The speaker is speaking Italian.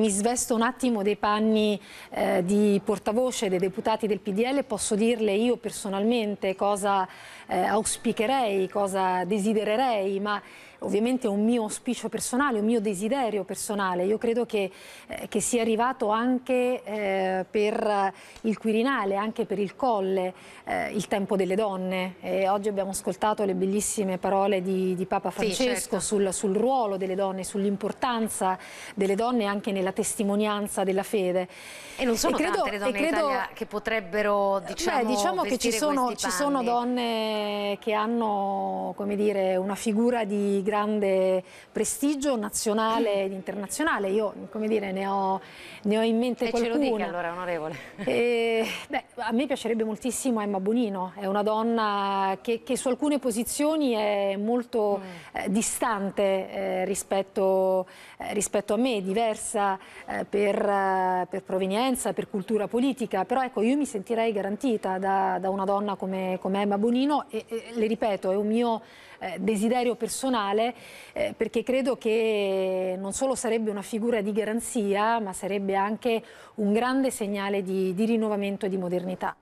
Mi svesto un attimo dei panni eh, di portavoce dei deputati del PDL, e posso dirle io personalmente cosa eh, auspicherei, cosa desidererei, ma ovviamente è un mio auspicio personale, un mio desiderio personale. Io credo che, eh, che sia arrivato anche eh, per il Quirinale, anche per il Colle, eh, il tempo delle donne. E oggi abbiamo ascoltato le bellissime parole di, di Papa Francesco sì, certo. sul, sul ruolo delle donne, sull'importanza delle donne anche nella della testimonianza della fede. E non sono e credo, tante le donne credo, che potrebbero, diciamo, beh, diciamo che ci sono, ci sono donne che hanno, come dire, una figura di grande prestigio nazionale ed internazionale. Io, come dire, ne ho, ne ho in mente e qualcuna. E ce lo dica allora, onorevole. E, beh, a me piacerebbe moltissimo Emma Bonino, è una donna che, che su alcune posizioni è molto mm. eh, distante eh, rispetto, eh, rispetto, a me, diversa eh, per, eh, per, provenienza, per cultura politica, però ecco io mi sentirei garantita da, da una donna come, come Emma Bonino e, e, le ripeto è un mio eh, desiderio personale perché credo che non solo sarebbe una figura di garanzia ma sarebbe anche un grande segnale di, di rinnovamento e di modernità.